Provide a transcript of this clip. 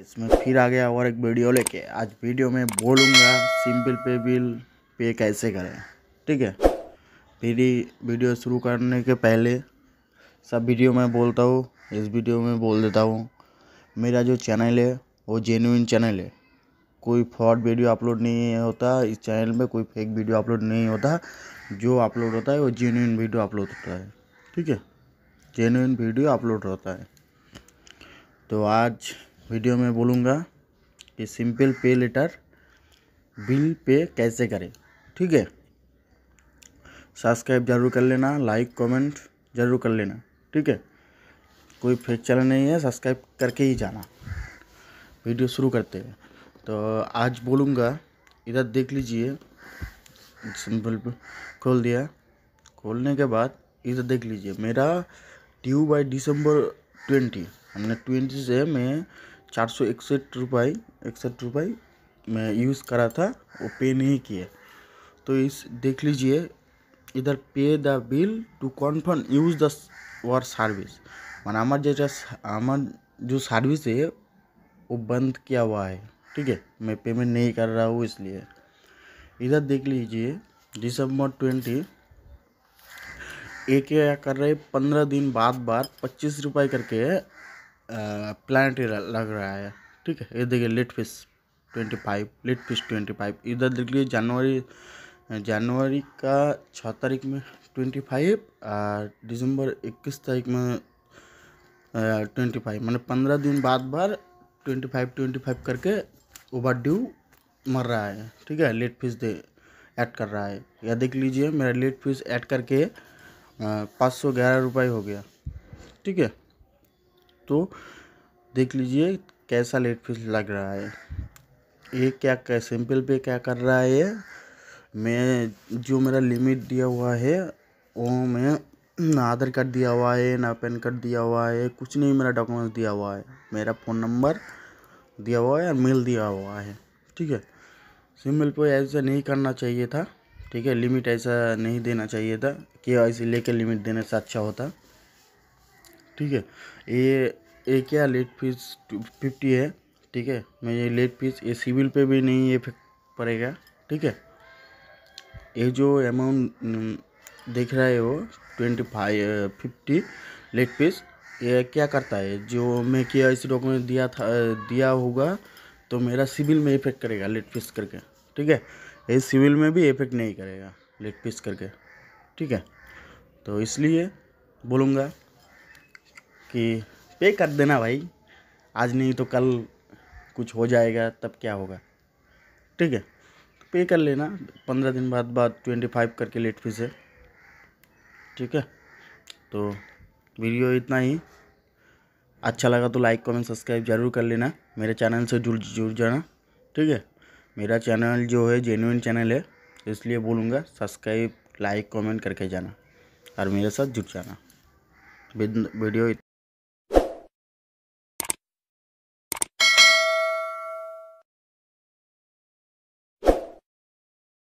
इसमें फिर आ गया और एक वीडियो लेके आज वीडियो में बोलूँगा सिंपल पे बिल पे कैसे करें ठीक है फिर वीडियो शुरू करने के पहले सब वीडियो मैं बोलता हूँ इस वीडियो में बोल देता हूँ मेरा जो चैनल है वो जेन्यून चैनल है कोई फ्रॉड वीडियो अपलोड नहीं होता इस चैनल में कोई फेक वीडियो अपलोड नहीं होता जो अपलोड होता है वो जेन्यून वीडियो अपलोड होता है ठीक है जेन्यून वीडियो अपलोड होता है तो आज वीडियो में बोलूँगा कि सिंपल पे लेटर बिल पे कैसे करें ठीक है सब्सक्राइब जरूर कर लेना लाइक कमेंट जरूर कर लेना ठीक है कोई फेक चैनल नहीं है सब्सक्राइब करके ही जाना वीडियो शुरू करते हैं तो आज बोलूँगा इधर देख लीजिए सिंपल पे खोल दिया खोलने के बाद इधर देख लीजिए मेरा ट्यू बाई दिसंबर ट्वेंटी हमने ट्वेंटी से मैं चार सौ इकसठ रुपये इकसठ रुपये मैं यूज़ करा था वो पे नहीं किया तो इस देख लीजिए इधर पे the bill to confirm use the were service मैं हमारे जो सर्विस है वो बंद किया हुआ है ठीक है मैं पेमेंट नहीं कर रहा हूँ इसलिए इधर देख लीजिए दिसंबर ट्वेंटी एक कर रहे पंद्रह दिन बाद बार पच्चीस रुपये करके प्लानट लग रहा है ठीक है ये देखिए late fees twenty five late fees twenty five इधर देख लीजिए जनवरी जनवरी का छः तारीख में ट्वेंटी फाइव और दिसंबर इक्कीस तारीख में ट्वेंटी फाइव मैंने पंद्रह दिन बाद बार ट्वेंटी फाइव ट्वेंटी फाइव करके ओवर ड्यू मर रहा है ठीक है लेट फीस दे ऐड कर रहा है या देख लीजिए मेरा लेट फीस ऐड करके पाँच सौ ग्यारह रुपये हो गया ठीक है तो देख लीजिए कैसा लेट फीस लग रहा है ये क्या क्या सिंपल पे क्या कर रहा है मैं जो मेरा लिमिट दिया हुआ है वो मैं ना आधार कार्ड दिया हुआ है ना पैन कार्ड दिया हुआ है कुछ नहीं मेरा डॉक्यूमेंट्स दिया हुआ है मेरा फ़ोन नंबर दिया हुआ है और मेल दिया हुआ है ठीक है सिंपल पे ऐसा नहीं करना चाहिए था ठीक है लिमिट ऐसा नहीं देना चाहिए था कि ऐसे लेकर लिमिट देने से अच्छा होता ठीक है ये एक क्या लेट फीस फिफ्टी है ठीक है मैं ये लेट फीस ये सिविल पे भी नहीं ये पड़ेगा ठीक है ये जो अमाउंट देख रहा है वो twenty five fifty late fees ये क्या करता है जो मैं किया इस डॉक्यूमेंट दिया था दिया होगा तो मेरा सिविल में इफेक्ट करेगा लेट फीस करके ठीक है ये सिविल में भी इफेक्ट नहीं करेगा लेट फीस करके ठीक है तो इसलिए बोलूँगा कि पे कर देना भाई आज नहीं तो कल कुछ हो जाएगा तब क्या होगा ठीक है पे कर लेना पंद्रह दिन बाद बाद ट्वेंटी फाइव करके लेट फीस है ठीक है तो वीडियो इतना ही अच्छा लगा तो लाइक कमेंट सब्सक्राइब ज़रूर कर लेना मेरे चैनल से जुड़ जुड़ जाना ठीक है मेरा चैनल जो है जेन्यून चैनल है इसलिए बोलूँगा सब्सक्राइब लाइक कमेंट करके जाना और मेरे साथ जुड़ जाना वीडियो